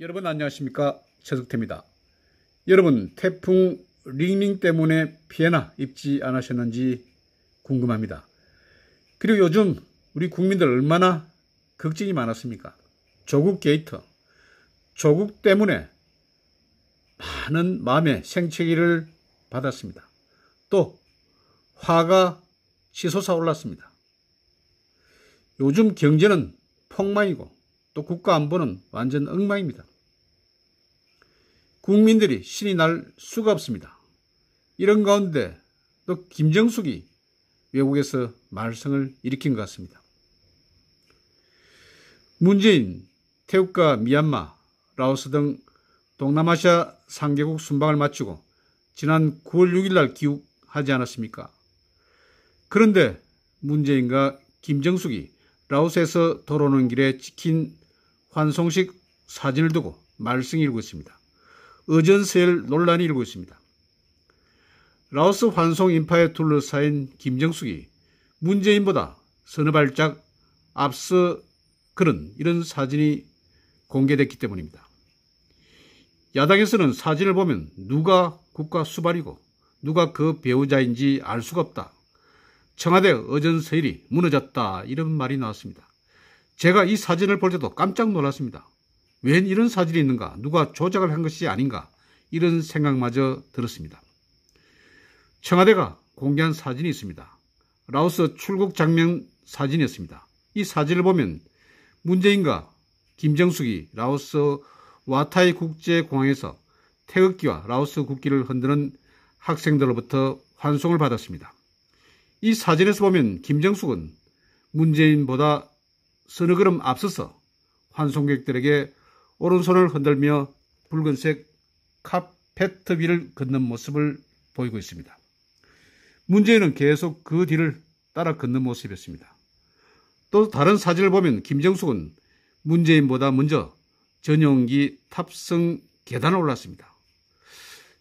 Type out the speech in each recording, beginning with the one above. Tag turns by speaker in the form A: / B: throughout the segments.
A: 여러분 안녕하십니까 최석태입니다. 여러분 태풍 링링 때문에 피해나 입지 않으셨는지 궁금합니다. 그리고 요즘 우리 국민들 얼마나 걱정이 많았습니까? 조국 게이터 조국 때문에 많은 마음의 생채기를 받았습니다. 또 화가 치솟아 올랐습니다. 요즘 경제는 폭망이고 또 국가안보는 완전 엉망입니다. 국민들이 신이 날 수가 없습니다. 이런 가운데 또 김정숙이 외국에서 말썽을 일으킨 것 같습니다. 문재인, 태국과 미얀마, 라오스 등 동남아시아 3개국 순방을 마치고 지난 9월 6일 날 귀국하지 않았습니까? 그런데 문재인과 김정숙이 라오스에서 돌아오는 길에 지킨 환송식 사진을 두고 말썽이 일고 있습니다. 의전세일 논란이 일고 있습니다. 라오스 환송 인파의 둘러싸인 김정숙이 문재인보다 서너 발짝 앞서 그런 이런 사진이 공개됐기 때문입니다. 야당에서는 사진을 보면 누가 국가 수발이고 누가 그 배우자인지 알 수가 없다. 청와대 의전세일이 무너졌다 이런 말이 나왔습니다. 제가 이 사진을 볼 때도 깜짝 놀랐습니다. 웬 이런 사진이 있는가? 누가 조작을 한 것이 아닌가? 이런 생각마저 들었습니다. 청와대가 공개한 사진이 있습니다. 라오스 출국 장면 사진이었습니다. 이 사진을 보면 문재인과 김정숙이 라오스 와타이 국제공항에서 태극기와 라오스 국기를 흔드는 학생들로부터 환송을 받았습니다. 이 사진에서 보면 김정숙은 문재인보다 서너 걸음 앞서서 환송객들에게 오른손을 흔들며 붉은색 카페트 위를 걷는 모습을 보이고 있습니다. 문재인은 계속 그 뒤를 따라 걷는 모습이었습니다. 또 다른 사진을 보면 김정숙은 문재인보다 먼저 전용기 탑승 계단을 올랐습니다.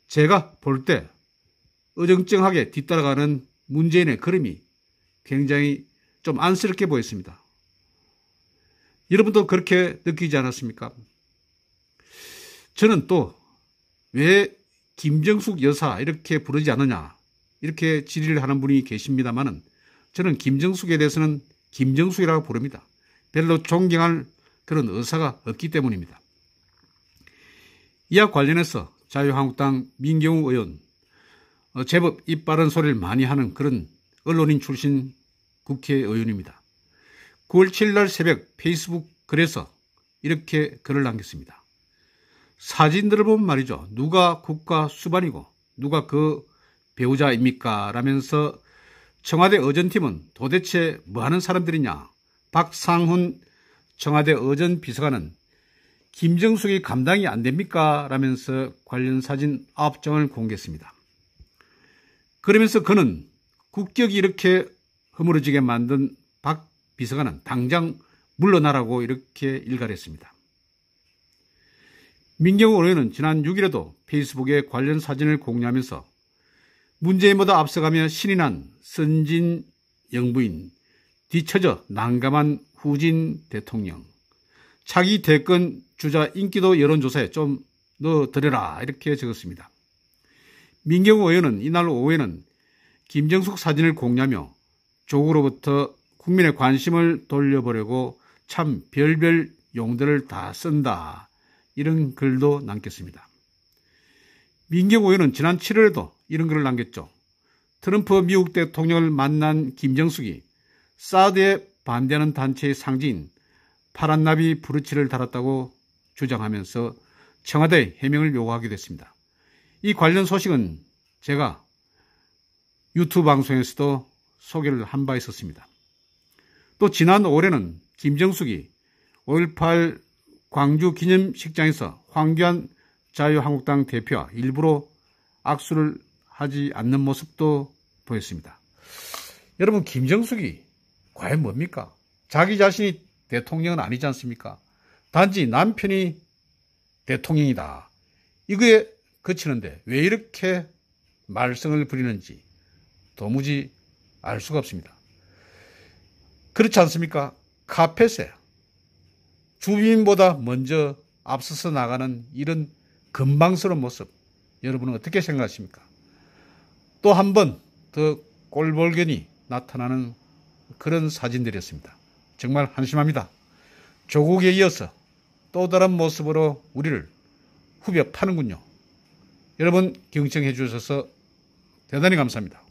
A: 제가 볼 때 어정쩡하게 뒤따라가는 문재인의 걸음이 굉장히 좀 안쓰럽게 보였습니다. 여러분도 그렇게 느끼지 않았습니까? 저는 또 왜 김정숙 여사 이렇게 부르지 않느냐 이렇게 질의를 하는 분이 계십니다만은 저는 김정숙에 대해서는 김정숙이라고 부릅니다. 별로 존경할 그런 의사가 없기 때문입니다. 이와 관련해서 자유한국당 민경우 의원 어, 제법 입빠른 소리를 많이 하는 그런 언론인 출신 국회의원입니다. 9월 7일 날 새벽 페이스북 글에서 이렇게 글을 남겼습니다. 사진들을 보면 말이죠. 누가 국가 수반이고 누가 그 배우자입니까? 라면서 청와대 어전팀은 도대체 뭐 하는 사람들이냐? 박상훈 청와대 어전 비서관은 김정숙이 감당이 안 됩니까? 라면서 관련 사진 9장을 공개했습니다. 그러면서 그는 국격이 이렇게 허물어지게 만든 박 비서관은 당장 물러나라고 이렇게 일갈했습니다. 민경우 의원은 지난 6일에도 페이스북에 관련 사진을 공유하면서 문재인보다 앞서가며 신이 난 선진 영부인, 뒤처져 난감한 후진 대통령, 차기 대권 주자 인기도 여론조사에 좀 넣어드려라 이렇게 적었습니다. 민경우 의원은 이날 오후에는 김정숙 사진을 공유하며 조국으로부터 국민의 관심을 돌려보려고 참 별별 용들을 다 쓴다. 이런 글도 남겼습니다. 민경 의원은 지난 7월에도 이런 글을 남겼죠. 트럼프 미국 대통령을 만난 김정숙이 사드에 반대하는 단체의 상징인 파란나비 부르치를 달았다고 주장하면서 청와대 해명을 요구하기도 했습니다. 이 관련 소식은 제가 유튜브 방송에서도 소개를 한 바 있었습니다. 또 지난 올해는 김정숙이 5.18 광주 기념식장에서 황교안 자유한국당 대표와 일부러 악수를 하지 않는 모습도 보였습니다. 여러분 김정숙이 과연 뭡니까? 자기 자신이 대통령은 아니지 않습니까? 단지 남편이 대통령이다. 이거에 그치는데 왜 이렇게 말썽을 부리는지 도무지 알 수가 없습니다. 그렇지 않습니까? 카펫에 주민보다 먼저 앞서서 나가는 이런 금방스러운 모습 여러분은 어떻게 생각하십니까? 또 한 번 더 꼴볼견이 나타나는 그런 사진들이었습니다. 정말 한심합니다. 조국에 이어서 또 다른 모습으로 우리를 후벼 파는군요. 여러분 경청해 주셔서 대단히 감사합니다.